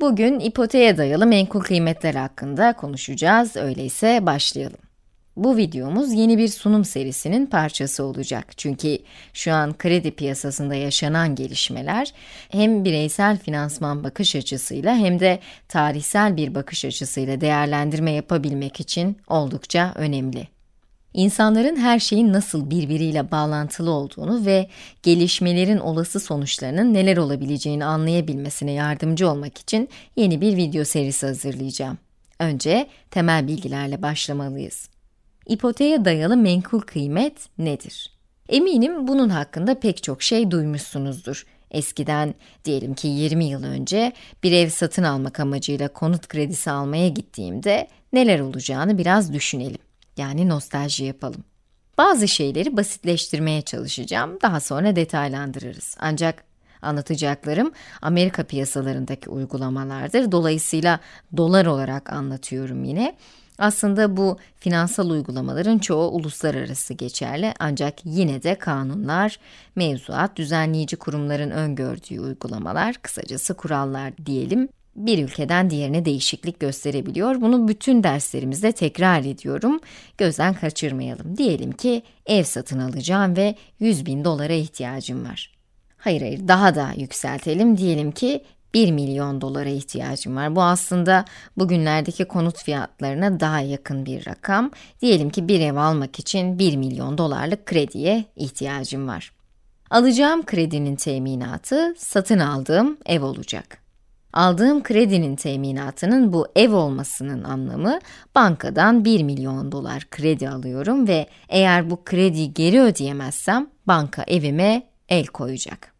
Bugün ipoteğe dayalı menkul kıymetler hakkında konuşacağız. Öyleyse başlayalım. Bu videomuz yeni bir sunum serisinin parçası olacak. Çünkü şu an kredi piyasasında yaşanan gelişmeler hem bireysel finansman bakış açısıyla hem de tarihsel bir bakış açısıyla değerlendirme yapabilmek için oldukça önemli. İnsanların her şeyin nasıl birbiriyle bağlantılı olduğunu ve gelişmelerin olası sonuçlarının neler olabileceğini anlayabilmesine yardımcı olmak için yeni bir video serisi hazırlayacağım. Önce temel bilgilerle başlamalıyız. İpoteğe dayalı menkul kıymet nedir? Eminim bunun hakkında pek çok şey duymuşsunuzdur. Eskiden diyelim ki 20 yıl önce bir ev satın almak amacıyla konut kredisi almaya gittiğimde neler olacağını biraz düşünelim yani nostalji yapalım. Bazı şeyleri basitleştirmeye çalışacağım. Daha sonra detaylandırırız. Ancak anlatacaklarım Amerika piyasalarındaki uygulamalardır. Dolayısıyla dolar olarak anlatıyorum yine. Aslında bu finansal uygulamaların çoğu uluslararası geçerli ancak yine de kanunlar, mevzuat, düzenleyici kurumların öngördüğü uygulamalar, kısacası kurallar diyelim bir ülkeden diğerine değişiklik gösterebiliyor. Bunu bütün derslerimizde tekrar ediyorum. Gözden kaçırmayalım. Diyelim ki ev satın alacağım ve 100 bin dolara ihtiyacım var. Hayır hayır daha da yükseltelim. Diyelim ki 1 milyon dolara ihtiyacım var. Bu aslında bugünlerdeki konut fiyatlarına daha yakın bir rakam. Diyelim ki bir ev almak için 1 milyon dolarlık krediye ihtiyacım var. Alacağım kredinin teminatı satın aldığım ev olacak. Aldığım kredinin teminatının bu ev olmasının anlamı bankadan 1 milyon dolar kredi alıyorum ve eğer bu krediyi geri ödeyemezsem banka evime el koyacak.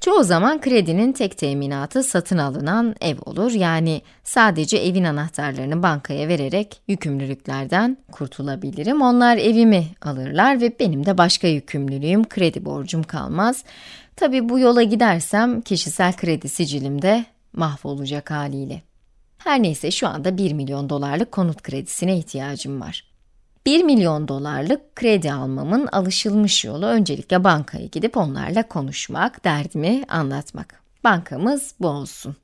Çoğu zaman kredinin tek teminatı satın alınan ev olur. Yani sadece evin anahtarlarını bankaya vererek yükümlülüklerden kurtulabilirim. Onlar evimi alırlar ve benim de başka yükümlülüğüm, kredi borcum kalmaz. Tabi bu yola gidersem kişisel kredi sicilimde mahvolacak haliyle. Her neyse şu anda 1 milyon dolarlık konut kredisine ihtiyacım var. 1 milyon dolarlık kredi almamın alışılmış yolu öncelikle bankaya gidip onlarla konuşmak, derdimi anlatmak. Bankamız bu olsun.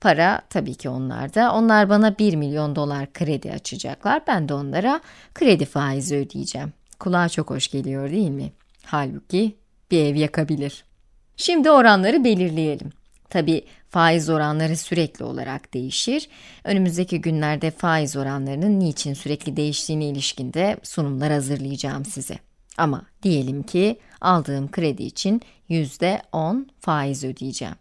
Para tabii ki onlarda. Onlar bana 1 milyon dolar kredi açacaklar. Ben de onlara kredi faizi ödeyeceğim. Kulağa çok hoş geliyor değil mi? Halbuki bir ev yakabilir. Şimdi oranları belirleyelim. Tabi faiz oranları sürekli olarak değişir. Önümüzdeki günlerde faiz oranlarının niçin sürekli değiştiğine ilişkinde sunumlar hazırlayacağım size. Ama diyelim ki aldığım kredi için %10 faiz ödeyeceğim.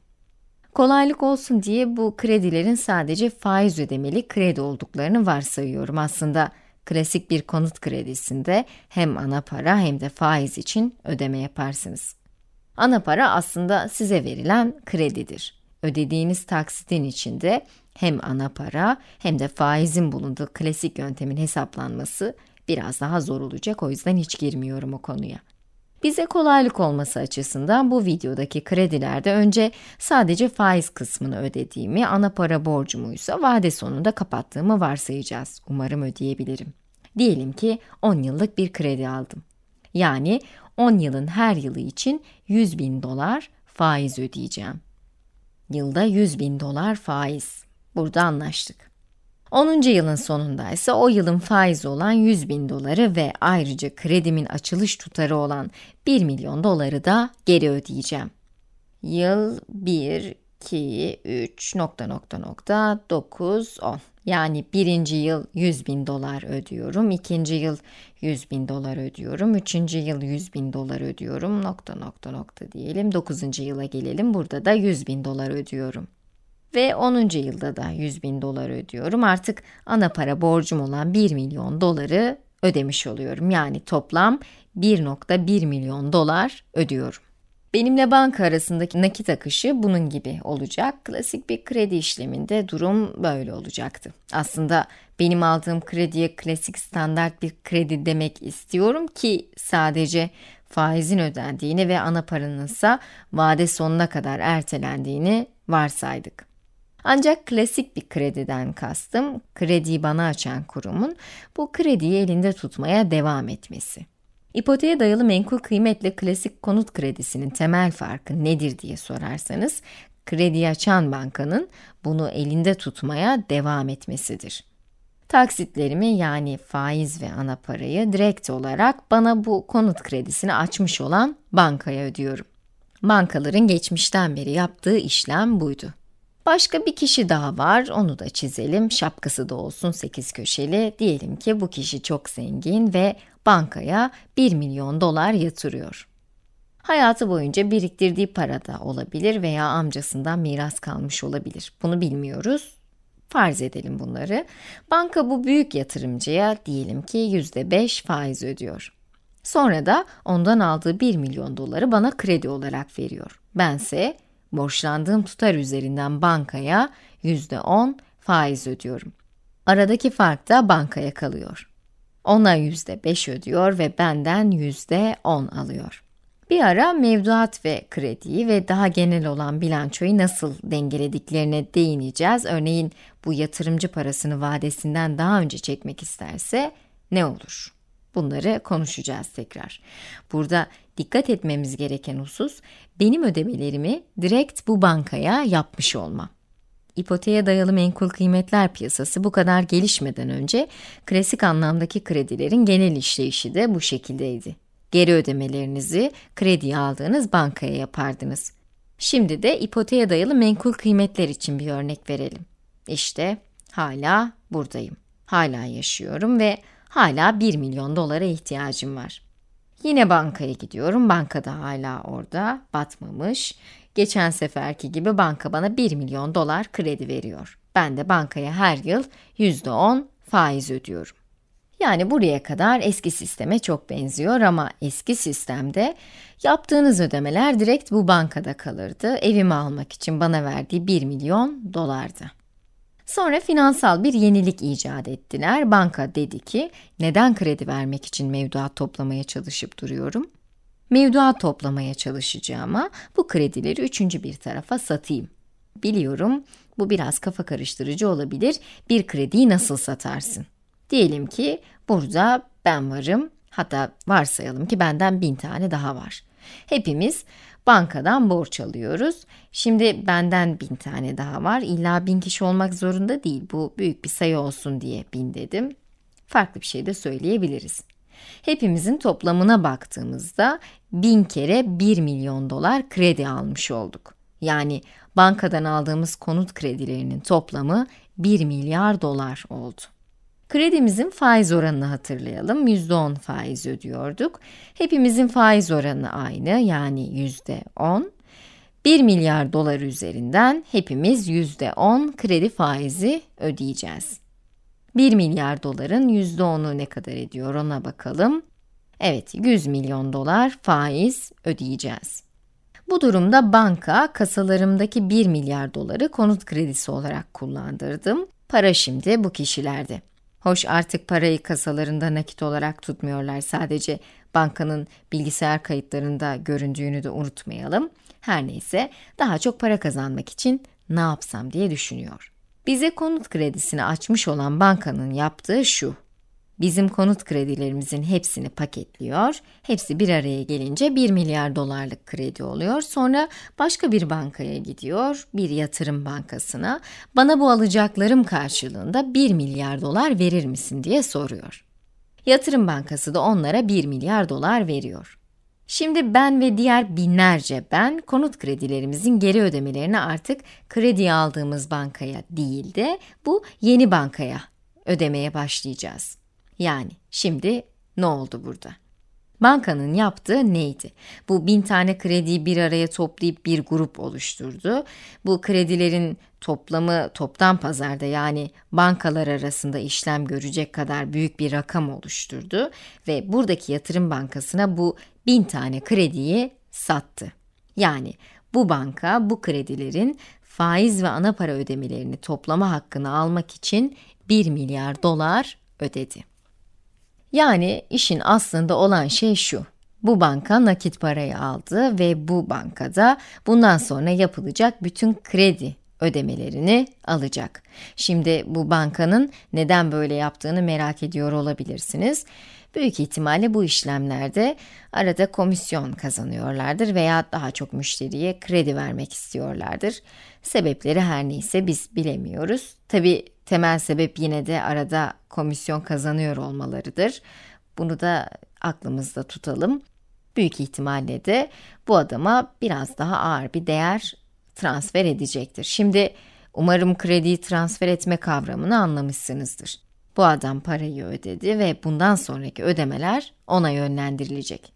Kolaylık olsun diye bu kredilerin sadece faiz ödemeli kredi olduklarını varsayıyorum. Aslında klasik bir konut kredisinde hem ana para hem de faiz için ödeme yaparsınız. Ana para aslında size verilen kredidir. Ödediğiniz taksitin içinde hem ana para hem de faizin bulunduğu klasik yöntemin hesaplanması biraz daha zor olacak o yüzden hiç girmiyorum o konuya. Bize kolaylık olması açısından bu videodaki kredilerde önce sadece faiz kısmını ödediğimi, ana para borcumuysa vade sonunda kapattığımı varsayacağız. Umarım ödeyebilirim. Diyelim ki 10 yıllık bir kredi aldım. Yani 10 yılın her yılı için 100 bin dolar faiz ödeyeceğim. Yılda 100 bin dolar faiz. Burada anlaştık. 10. yılın sonunda ise o yılın faizi olan 100 bin doları ve ayrıca kredimin açılış tutarı olan 1 milyon doları da geri ödeyeceğim. Yıl 1, 2, 3, nokta nokta nokta 9, 10. Yani birinci yıl 100 bin dolar ödüyorum, ikinci yıl 100 bin dolar ödüyorum, üçüncü yıl 100 bin dolar ödüyorum, nokta nokta nokta diyelim. Dokuzuncu yıla gelelim, burada da 100 bin dolar ödüyorum. Ve 10. yılda da 100 bin dolar ödüyorum. Artık ana para borcum olan 1 milyon doları ödemiş oluyorum. Yani toplam 1.1 milyon dolar ödüyorum. Benimle banka arasındaki nakit akışı bunun gibi olacak. Klasik bir kredi işleminde durum böyle olacaktı. Aslında benim aldığım krediye klasik standart bir kredi demek istiyorum ki sadece faizin ödendiğini ve ana paranınsa vade sonuna kadar ertelendiğini varsaydık. Ancak klasik bir krediden kastım krediyi bana açan kurumun bu krediyi elinde tutmaya devam etmesi. İpoteğe dayalı menkul kıymetle klasik konut kredisinin temel farkı nedir diye sorarsanız, krediye açan bankanın bunu elinde tutmaya devam etmesidir. Taksitlerimi yani faiz ve ana parayı direkt olarak bana bu konut kredisini açmış olan bankaya ödüyorum. Bankaların geçmişten beri yaptığı işlem buydu. Başka bir kişi daha var, onu da çizelim. Şapkası da olsun 8 köşeli. Diyelim ki bu kişi çok zengin ve bankaya 1 milyon dolar yatırıyor. Hayatı boyunca biriktirdiği para da olabilir veya amcasından miras kalmış olabilir. Bunu bilmiyoruz. Farz edelim bunları. Banka bu büyük yatırımcıya diyelim ki %5 faiz ödüyor. Sonra da ondan aldığı 1 milyon doları bana kredi olarak veriyor. Bense borçlandığım tutar üzerinden bankaya %10 faiz ödüyorum. Aradaki fark da bankaya kalıyor. Ona yüzde beş ödüyor ve benden yüzde on alıyor. Bir ara mevduat ve krediyi ve daha genel olan bilançoyu nasıl dengelediklerine değineceğiz. Örneğin bu yatırımcı parasını vadesinden daha önce çekmek isterse ne olur? Bunları konuşacağız tekrar. Burada dikkat etmemiz gereken husus benim ödemelerimi direkt bu bankaya yapmış olmam. İpoteğe dayalı menkul kıymetler piyasası bu kadar gelişmeden önce klasik anlamdaki kredilerin genel işleyişi de bu şekildeydi. Geri ödemelerinizi krediye aldığınız bankaya yapardınız. Şimdi de ipoteğe dayalı menkul kıymetler için bir örnek verelim. İşte hala buradayım. Hala yaşıyorum ve hala 1 milyon dolara ihtiyacım var. Yine bankaya gidiyorum. Bankada hala orada batmamış. Geçen seferki gibi banka bana 1 milyon dolar kredi veriyor. Ben de bankaya her yıl %10 faiz ödüyorum. Yani buraya kadar eski sisteme çok benziyor ama eski sistemde yaptığınız ödemeler direkt bu bankada kalırdı. Evimi almak için bana verdiği 1 milyon dolardı. Sonra finansal bir yenilik icat ettiler. Banka dedi ki, neden kredi vermek için mevduat toplamaya çalışıp duruyorum? mevduat toplamaya çalışacağıma bu kredileri üçüncü bir tarafa satayım. Biliyorum bu biraz kafa karıştırıcı olabilir. Bir krediyi nasıl satarsın? Diyelim ki burada ben varım. Hatta varsayalım ki benden bin tane daha var. Hepimiz bankadan borç alıyoruz. Şimdi benden bin tane daha var. İlla bin kişi olmak zorunda değil. Bu büyük bir sayı olsun diye bin dedim. Farklı bir şey de söyleyebiliriz. Hepimizin toplamına baktığımızda 1000 kere 1 milyon dolar kredi almış olduk. Yani bankadan aldığımız konut kredilerinin toplamı 1 milyar dolar oldu. Kredimizin faiz oranını hatırlayalım. %10 faiz ödüyorduk. Hepimizin faiz oranı aynı yani %10. 1 milyar dolar üzerinden hepimiz %10 kredi faizi ödeyeceğiz. 1 milyar doların %10'u ne kadar ediyor ona bakalım. Evet 100 milyon dolar faiz ödeyeceğiz. Bu durumda banka kasalarımdaki 1 milyar doları konut kredisi olarak kullandırdım. Para şimdi bu kişilerde. Hoş artık parayı kasalarında nakit olarak tutmuyorlar. Sadece bankanın bilgisayar kayıtlarında göründüğünü de unutmayalım. Her neyse daha çok para kazanmak için ne yapsam diye düşünüyor. Bize konut kredisini açmış olan bankanın yaptığı şu. Bizim konut kredilerimizin hepsini paketliyor. Hepsi bir araya gelince 1 milyar dolarlık kredi oluyor. Sonra başka bir bankaya gidiyor, bir yatırım bankasına. Bana bu alacaklarım karşılığında 1 milyar dolar verir misin diye soruyor. Yatırım bankası da onlara 1 milyar dolar veriyor. Şimdi ben ve diğer binlerce ben konut kredilerimizin geri ödemelerini artık kredi aldığımız bankaya değil de bu yeni bankaya ödemeye başlayacağız. Yani şimdi ne oldu burada? Bankanın yaptığı neydi? Bu bin tane krediyi bir araya toplayıp bir grup oluşturdu. Bu kredilerin toplamı toptan pazarda yani bankalar arasında işlem görecek kadar büyük bir rakam oluşturdu ve buradaki yatırım bankasına bu bin tane krediyi sattı. Yani bu banka bu kredilerin faiz ve ana para ödemelerini toplama hakkını almak için 1 milyar dolar ödedi. Yani işin aslında olan şey şu. Bu banka nakit parayı aldı ve bu bankada bundan sonra yapılacak bütün kredi ödemelerini alacak. Şimdi bu bankanın neden böyle yaptığını merak ediyor olabilirsiniz. Büyük ihtimalle bu işlemlerde arada komisyon kazanıyorlardır veya daha çok müşteriye kredi vermek istiyorlardır. Sebepleri her neyse biz bilemiyoruz. Tabi Temel sebep yine de arada komisyon kazanıyor olmalarıdır. Bunu da aklımızda tutalım. Büyük ihtimalle de bu adama biraz daha ağır bir değer transfer edecektir. Şimdi umarım krediyi transfer etme kavramını anlamışsınızdır. Bu adam parayı ödedi ve bundan sonraki ödemeler ona yönlendirilecek.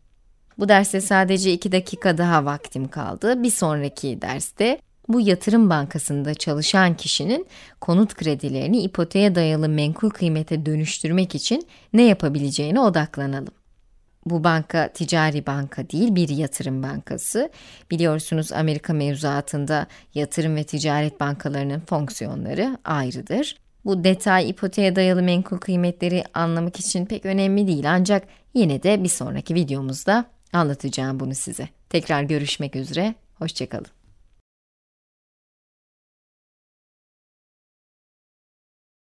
Bu derste sadece 2 dakika daha vaktim kaldı. Bir sonraki derste bu yatırım bankasında çalışan kişinin konut kredilerini ipoteğe dayalı menkul kıymete dönüştürmek için ne yapabileceğine odaklanalım. Bu banka ticari banka değil bir yatırım bankası. Biliyorsunuz Amerika mevzuatında yatırım ve ticaret bankalarının fonksiyonları ayrıdır. Bu detay ipoteğe dayalı menkul kıymetleri anlamak için pek önemli değil ancak yine de bir sonraki videomuzda anlatacağım bunu size. Tekrar görüşmek üzere, hoşçakalın.